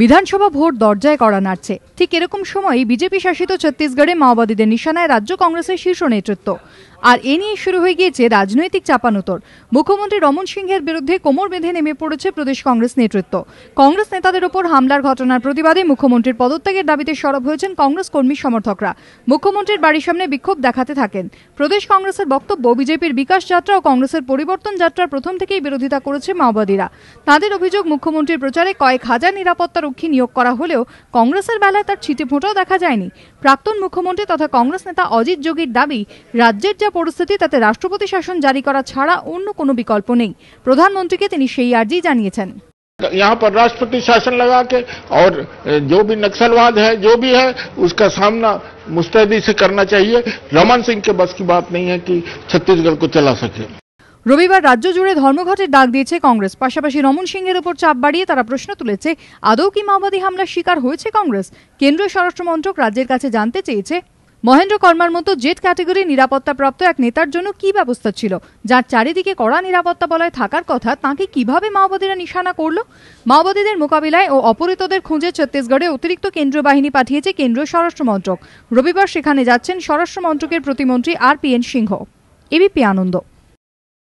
বিধানসভা ভোট দরজায় করা নাড়ছে ঠিক এরকম সময়ই বিজেপি শাসিত ছত্তিশগড়ে মাওবাদীদের নিশানায় রাজ্য কংগ্রেসের শীর্ষ নেতৃত্ব আর এ নিয়ে শুরু হয়ে গিয়েছে রাজনৈতিক চাপানোতর মুখ্যমন্ত্রী রমন সিংহের বিরুদ্ধে কোমর বেঁধে নেমে পড়েছে প্রদেশ কংগ্রেস নেতৃত্ব কংগ্রেস নেতাদের ওপর হামলার ঘটনার প্রতিবাদে মুখ্যমন্ত্রীর পদত্যাগের দাবিতে সরব হয়েছেন কংগ্রেস কর্মী সমর্থকরা মুখ্যমন্ত্রীর বাড়ির সামনে বিক্ষোভ দেখাতে থাকেন প্রদেশ কংগ্রেসের বক্তব্য বিজেপির বিকাশ যাত্রা ও কংগ্রেসের পরিবর্তন যাত্রার প্রথম থেকেই বিরোধিতা করেছে মাওবাদীরা তাদের অভিযোগ মুখ্যমন্ত্রীর প্রচারে কয়েক হাজার নিরাপত্তার রক্ষী নিয়োগ করা হলেও কংগ্রেসের বেলায় তার ছিটে ফোঁটাও দেখা যায়নি প্রাক্তন মুখ্যমন্ত্রী তথা কংগ্রেস নেতা অজিত যোগীর দাবি রাজ্যের যা পরিস্থিতি তাতে রাষ্ট্রপতি শাসন জারি করা ছাড়া অন্য কোনো বিকল্প নেই প্রধানমন্ত্রীকে তিনি সেই আর্জি জানিয়েছেন यहाँ पर राष्ट्रपति शासन लगा के और जो भी नक्सलवाद है जो भी है उसका सामना मुस्तैदी से करना चाहिए रमन सिंह के बस की बात नहीं है कि छत्तीसगढ़ को चला सके রবিবার রাজ্য জুড়ে ধর্মঘটের ডাক দিয়েছে কংগ্রেস পাশাপাশি রমন সিংয়ের ওপর চাপ বাড়িয়ে তারা প্রশ্ন তুলেছে আদৌ কি মাওবাদী হামলার শিকার হয়েছে কংগ্রেস কেন্দ্রীয় স্বরাষ্ট্রমন্ত্রক রাজ্যের কাছে জানতে চেয়েছে মহেন্দ্র কর্মার মতো জেট ক্যাটেগরি নিরাপত্তাপ্রাপ্ত এক নেতার জন্য কি ব্যবস্থা ছিল যার চারিদিকে কড়া নিরাপত্তা বলয় থাকার কথা তাকে কিভাবে মাওবাদীরা নিশানা করল মাওবাদীদের মোকাবিলায় ও অপহৃতদের খুঁজে ছত্তিশগড়ে অতিরিক্ত কেন্দ্রীয় বাহিনী পাঠিয়েছে কেন্দ্রীয় স্বরাষ্ট্রমন্ত্রক রবিবার সেখানে যাচ্ছেন স্বরাষ্ট্রমন্ত্রকের প্রতিমন্ত্রী R P N Singh ABP আনন্দ